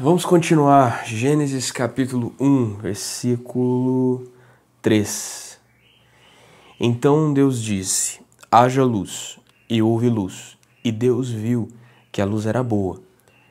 Vamos continuar. Gênesis capítulo 1, versículo 3. Então Deus disse: Haja luz, e houve luz. E Deus viu que a luz era boa,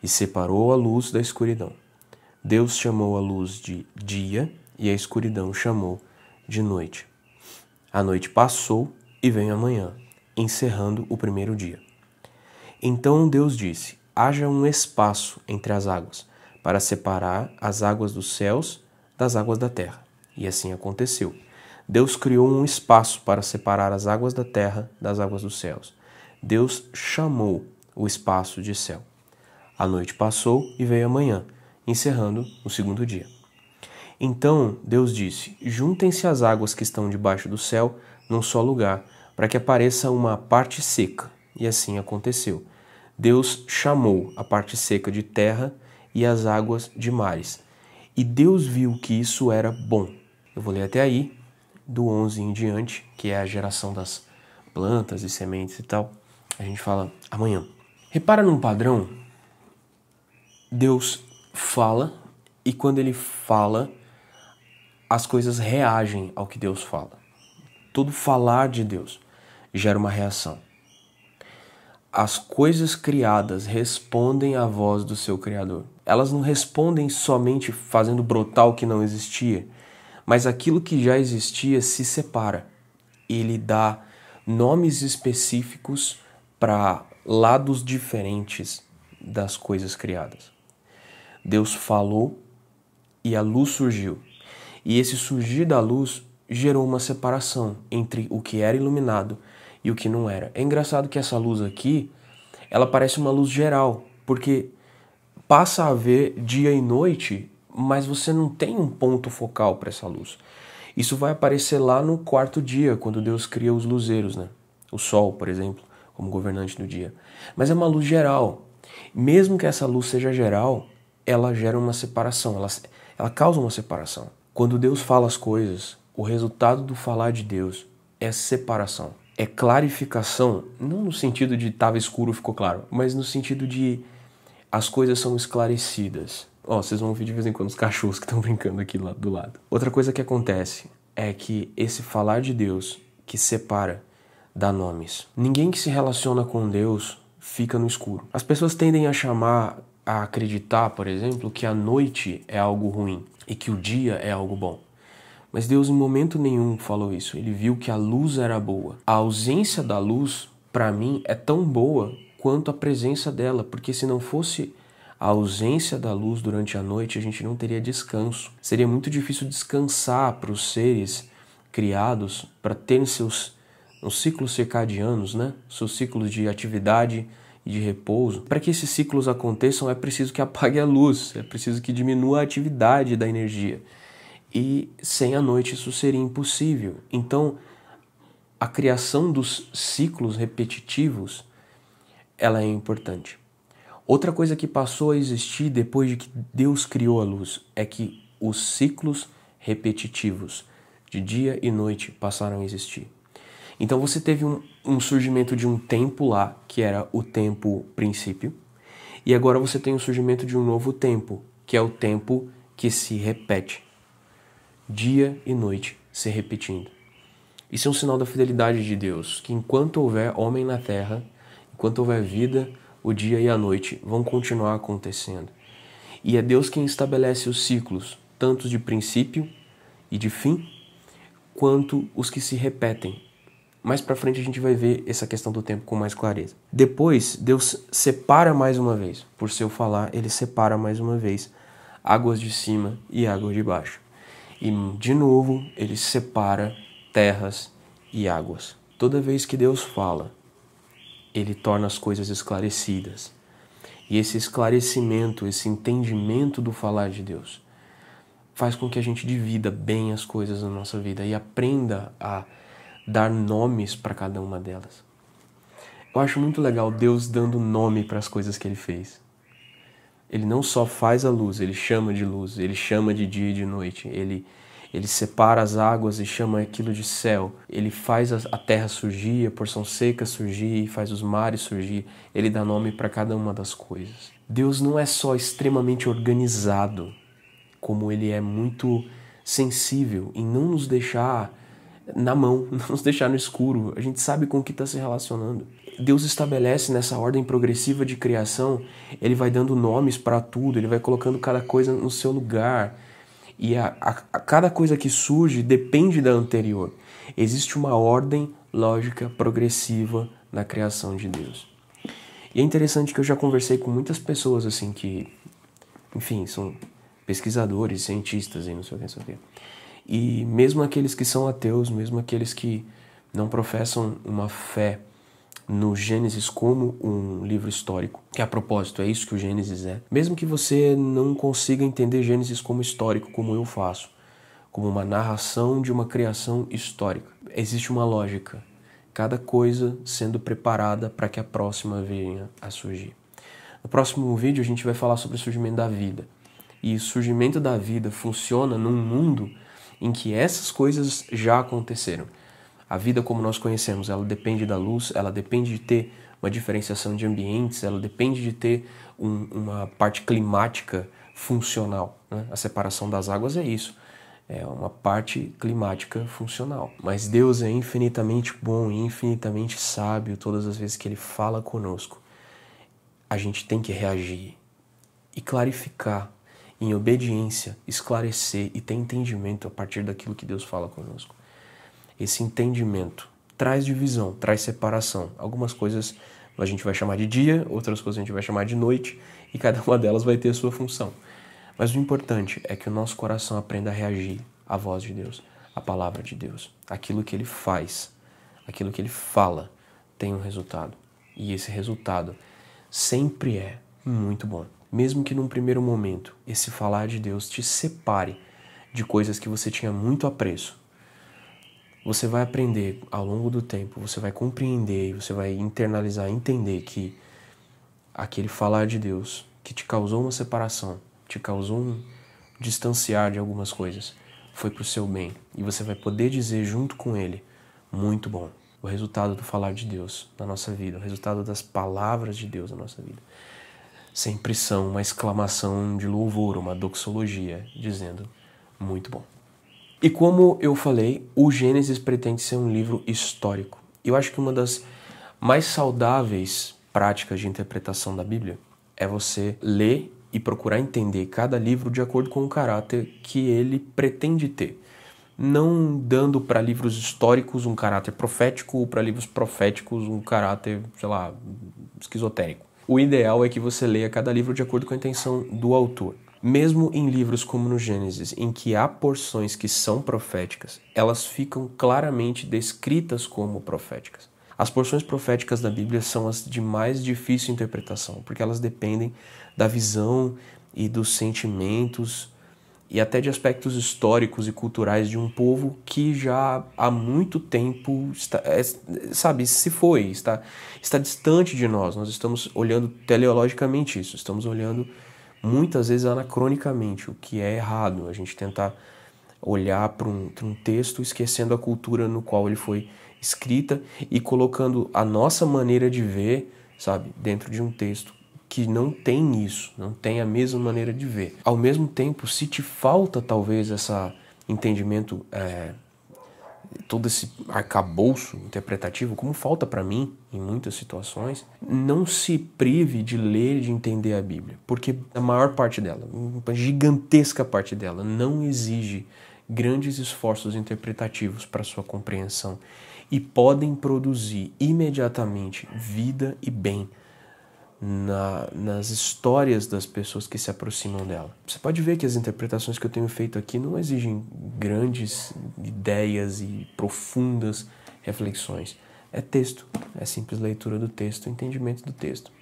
e separou a luz da escuridão. Deus chamou a luz de dia, e a escuridão chamou de noite. A noite passou, e veio a manhã, encerrando o primeiro dia. Então Deus disse: haja um espaço entre as águas, para separar as águas dos céus das águas da terra. E assim aconteceu. Deus criou um espaço para separar as águas da terra das águas dos céus. Deus chamou o espaço de céu. A noite passou e veio a manhã, encerrando o segundo dia. Então Deus disse: Juntem-se as águas que estão debaixo do céu num só lugar, para que apareça uma parte seca. E assim aconteceu. Deus chamou a parte seca de terra e as águas de mares. E Deus viu que isso era bom. Eu vou ler até aí, do 11 em diante, que é a geração das plantas e sementes e tal. A gente fala amanhã. Repara num padrão. Deus fala e quando ele fala, as coisas reagem ao que Deus fala. Todo falar de Deus gera uma reação as coisas criadas respondem à voz do seu Criador. Elas não respondem somente fazendo brotar o que não existia, mas aquilo que já existia se separa. Ele dá nomes específicos para lados diferentes das coisas criadas. Deus falou e a luz surgiu. E esse surgir da luz gerou uma separação entre o que era iluminado e o que não era. É engraçado que essa luz aqui, ela parece uma luz geral, porque passa a ver dia e noite, mas você não tem um ponto focal para essa luz. Isso vai aparecer lá no quarto dia, quando Deus cria os luzeiros, né? O sol, por exemplo, como governante do dia. Mas é uma luz geral. Mesmo que essa luz seja geral, ela gera uma separação, ela, ela causa uma separação. Quando Deus fala as coisas, o resultado do falar de Deus é separação é clarificação, não no sentido de estava escuro, ficou claro, mas no sentido de as coisas são esclarecidas. Ó, oh, vocês vão ouvir de vez em quando os cachorros que estão brincando aqui lá do lado. Outra coisa que acontece é que esse falar de Deus que separa dá nomes. Ninguém que se relaciona com Deus fica no escuro. As pessoas tendem a chamar, a acreditar, por exemplo, que a noite é algo ruim e que o dia é algo bom. Mas Deus em momento nenhum falou isso. Ele viu que a luz era boa. A ausência da luz, para mim, é tão boa quanto a presença dela, porque se não fosse a ausência da luz durante a noite, a gente não teria descanso. Seria muito difícil descansar para os seres criados para terem seus ciclos circadianos, né? Seus ciclos de atividade e de repouso. Para que esses ciclos aconteçam, é preciso que apague a luz, é preciso que diminua a atividade da energia e sem a noite isso seria impossível. Então, a criação dos ciclos repetitivos ela é importante. Outra coisa que passou a existir depois de que Deus criou a luz é que os ciclos repetitivos de dia e noite passaram a existir. Então você teve um, um surgimento de um tempo lá, que era o tempo princípio, e agora você tem o surgimento de um novo tempo, que é o tempo que se repete dia e noite, se repetindo. Isso é um sinal da fidelidade de Deus, que enquanto houver homem na terra, enquanto houver vida, o dia e a noite vão continuar acontecendo. E é Deus quem estabelece os ciclos, tanto de princípio e de fim, quanto os que se repetem. Mais para frente a gente vai ver essa questão do tempo com mais clareza. Depois, Deus separa mais uma vez. Por seu falar, ele separa mais uma vez águas de cima e águas de baixo. E de novo ele separa terras e águas. Toda vez que Deus fala, ele torna as coisas esclarecidas. E esse esclarecimento, esse entendimento do falar de Deus, faz com que a gente divida bem as coisas na nossa vida e aprenda a dar nomes para cada uma delas. Eu acho muito legal Deus dando nome para as coisas que ele fez ele não só faz a luz, ele chama de luz, ele chama de dia e de noite, ele, ele separa as águas e chama aquilo de céu, ele faz a terra surgir, a porção seca surgir, faz os mares surgir, ele dá nome para cada uma das coisas. Deus não é só extremamente organizado, como ele é muito sensível em não nos deixar na mão, não nos deixar no escuro, a gente sabe com o que está se relacionando. Deus estabelece nessa ordem progressiva de criação, ele vai dando nomes para tudo, ele vai colocando cada coisa no seu lugar. E a, a, a cada coisa que surge depende da anterior. Existe uma ordem lógica progressiva na criação de Deus. E é interessante que eu já conversei com muitas pessoas assim que, enfim, são pesquisadores, cientistas e não sei o que, não sei o que. E mesmo aqueles que são ateus, mesmo aqueles que não professam uma fé no Gênesis como um livro histórico, que a propósito é isso que o Gênesis é, mesmo que você não consiga entender Gênesis como histórico, como eu faço, como uma narração de uma criação histórica, existe uma lógica, cada coisa sendo preparada para que a próxima venha a surgir. No próximo vídeo a gente vai falar sobre o surgimento da vida. E o surgimento da vida funciona num mundo em que essas coisas já aconteceram. A vida como nós conhecemos, ela depende da luz, ela depende de ter uma diferenciação de ambientes, ela depende de ter um, uma parte climática funcional. Né? A separação das águas é isso, é uma parte climática funcional. Mas Deus é infinitamente bom e infinitamente sábio todas as vezes que Ele fala conosco. A gente tem que reagir e clarificar, em obediência, esclarecer e ter entendimento a partir daquilo que Deus fala conosco esse entendimento. Traz divisão, traz separação. Algumas coisas a gente vai chamar de dia, outras coisas a gente vai chamar de noite, e cada uma delas vai ter a sua função. Mas o importante é que o nosso coração aprenda a reagir à voz de Deus, à palavra de Deus. Aquilo que ele faz, aquilo que ele fala, tem um resultado. E esse resultado sempre é muito bom. Mesmo que num primeiro momento esse falar de Deus te separe de coisas que você tinha muito apreço, você vai aprender ao longo do tempo, você vai compreender, você vai internalizar, entender que aquele falar de Deus que te causou uma separação, te causou um distanciar de algumas coisas, foi para o seu bem. E você vai poder dizer junto com ele: muito bom. O resultado do falar de Deus na nossa vida, o resultado das palavras de Deus na nossa vida. Sempre são uma exclamação de louvor, uma doxologia, dizendo: muito bom. E como eu falei, o Gênesis pretende ser um livro histórico. Eu acho que uma das mais saudáveis práticas de interpretação da Bíblia é você ler e procurar entender cada livro de acordo com o caráter que ele pretende ter. Não dando para livros históricos um caráter profético ou para livros proféticos um caráter, sei lá, esquizotérico. O ideal é que você leia cada livro de acordo com a intenção do autor. Mesmo em livros como no Gênesis, em que há porções que são proféticas, elas ficam claramente descritas como proféticas. As porções proféticas da Bíblia são as de mais difícil interpretação, porque elas dependem da visão e dos sentimentos e até de aspectos históricos e culturais de um povo que já há muito tempo está, é, sabe, se foi, está, está distante de nós. Nós estamos olhando teleologicamente isso, estamos olhando muitas vezes anacronicamente, o que é errado, a gente tentar olhar para um, um, texto esquecendo a cultura no qual ele foi escrita e colocando a nossa maneira de ver, sabe, dentro de um texto que não tem isso, não tem a mesma maneira de ver. Ao mesmo tempo, se te falta talvez esse entendimento é, todo esse arcabouço interpretativo, como falta para mim em muitas situações, não se prive de ler e de entender a Bíblia, porque a maior parte dela, uma gigantesca parte dela, não exige grandes esforços interpretativos para sua compreensão e podem produzir imediatamente vida e bem na, nas histórias das pessoas que se aproximam dela. Você pode ver que as interpretações que eu tenho feito aqui não exigem grandes ideias e profundas reflexões. É texto, é simples leitura do texto, entendimento do texto.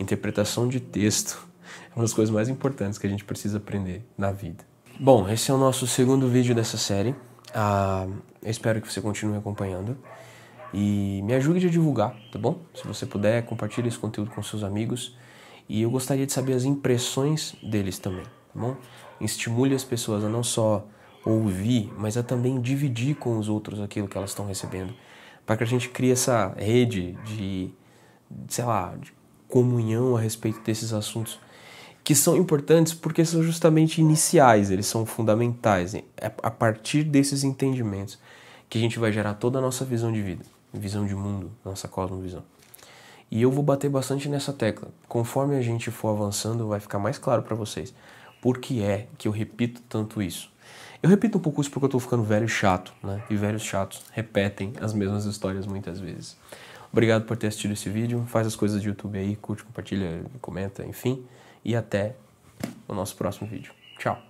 Interpretação de texto é uma das coisas mais importantes que a gente precisa aprender na vida. Bom, esse é o nosso segundo vídeo dessa série. Ah, espero que você continue acompanhando. E me ajude a divulgar, tá bom? Se você puder, compartilhe esse conteúdo com seus amigos. E eu gostaria de saber as impressões deles também, tá bom? Estimule as pessoas a não só ouvir, mas a também dividir com os outros aquilo que elas estão recebendo. Para que a gente crie essa rede de, sei lá, de comunhão a respeito desses assuntos que são importantes porque são justamente iniciais, eles são fundamentais. É a partir desses entendimentos que a gente vai gerar toda a nossa visão de vida visão de mundo, nossa cosmovisão. E eu vou bater bastante nessa tecla. Conforme a gente for avançando, vai ficar mais claro para vocês por que é que eu repito tanto isso. Eu repito um pouco isso porque eu tô ficando velho e chato, né? E velhos chatos repetem as mesmas histórias muitas vezes. Obrigado por ter assistido esse vídeo. Faz as coisas de YouTube aí, curte, compartilha, comenta, enfim. E até o nosso próximo vídeo. Tchau!